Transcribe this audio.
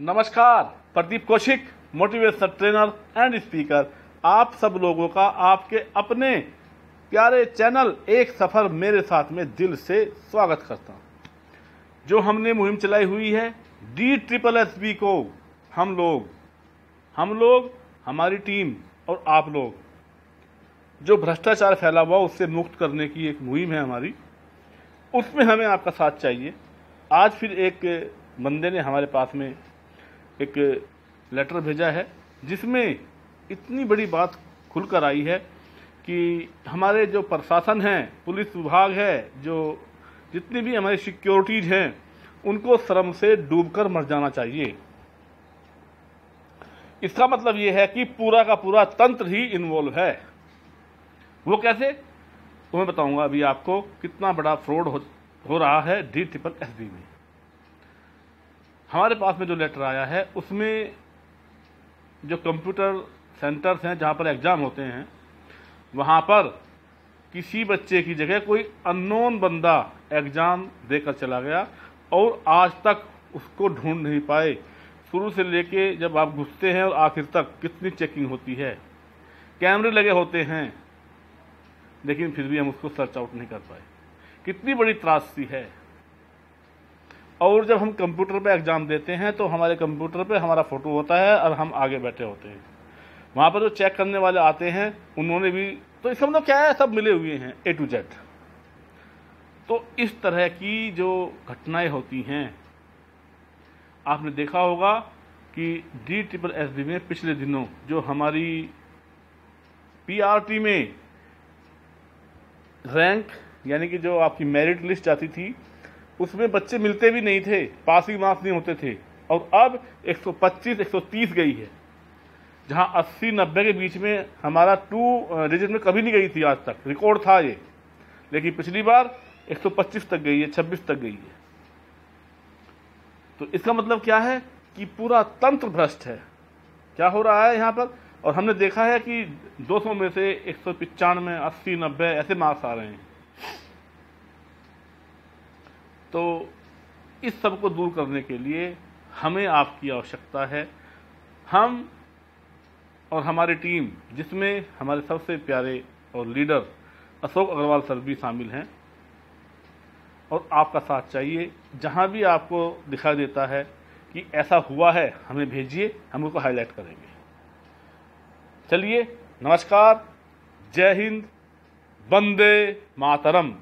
नमस्कार Pradeep Kaushik motivational trainer and speaker आप सब लोगों का आपके अपने प्यारे चैनल एक सफर मेरे साथ में दिल से स्वागत करता हूं जो हमने मुहिम चलाई हुई है डी ट्रिपल एस बी को हम लोग हम लोग हमारी टीम और आप लोग जो भ्रष्टाचार फैला हुआ उससे मुक्त करने की एक मुहिम है हमारी उसमें हमें आपका साथ चाहिए आज फिर एक बंदे ने हमारे पास में एक लेटर भेजा है जिसमें इतनी बड़ी बात खुलकर आई है कि हमारे जो प्रशासन हैं पुलिस विभाग है जो जितनी भी हमारी सिक्योरिटीज हैं उनको श्रम से डूबकर मर जाना चाहिए इसका मतलब यह है कि पूरा का पूरा तंत्र ही इन्वॉल्व है वो कैसे तो मैं बताऊंगा अभी आपको कितना बड़ा फ्रॉड हो, हो रहा है डी ट्रिपल एस में हमारे पास में जो लेटर आया है उसमें जो कंप्यूटर सेंटर्स हैं जहाँ पर एग्ज़ाम होते हैं वहाँ पर किसी बच्चे की जगह कोई अननोन बंदा एग्ज़ाम देकर चला गया और आज तक उसको ढूंढ नहीं पाए शुरू से लेके जब आप घुसते हैं और आखिर तक कितनी चेकिंग होती है कैमरे लगे होते हैं लेकिन फिर भी हम उसको सर्च आउट नहीं कर पाए कितनी बड़ी त्रासदी है और जब हम कंप्यूटर पे एग्ज़ाम देते हैं तो हमारे कंप्यूटर पे हमारा फ़ोटो होता है और हम आगे बैठे होते हैं वहाँ पर जो चेक करने वाले आते हैं उन्होंने भी तो इसका मतलब क्या है सब मिले हुए हैं ए टू जेड तो इस तरह की जो घटनाएं होती हैं आपने देखा होगा कि डी ट्रिपल एस बी में पिछले दिनों जो हमारी टी में रैंक यानी कि जो आपकी मेरिट लिस्ट जाती थी उसमें बच्चे मिलते भी नहीं थे पासिंग मार्क्स नहीं होते थे और अब 125 130 गई है जहां 80 90 के बीच में हमारा टू डिजिट में कभी नहीं गई थी आज तक रिकॉर्ड था ये लेकिन पिछली बार 125 तक गई है 26 तक गई है तो इसका मतलब क्या है कि पूरा तंत्र भ्रष्ट है क्या हो रहा है यहाँ पर और हमने देखा है कि 200 में से एक सौ पिचानवे अस्सी नब्बे ऐसे मार्क्स आ रहे हैं तो इस सब को दूर करने के लिए हमें आपकी आवश्यकता है हम और हमारी टीम जिसमें हमारे सबसे प्यारे और लीडर अशोक अग्रवाल सर भी शामिल हैं और आपका साथ चाहिए जहां भी आपको दिखाई देता है कि ऐसा हुआ है हमें भेजिए हम उसको हाईलाइट करेंगे चलिए नमस्कार जय हिंद वंदे मातरम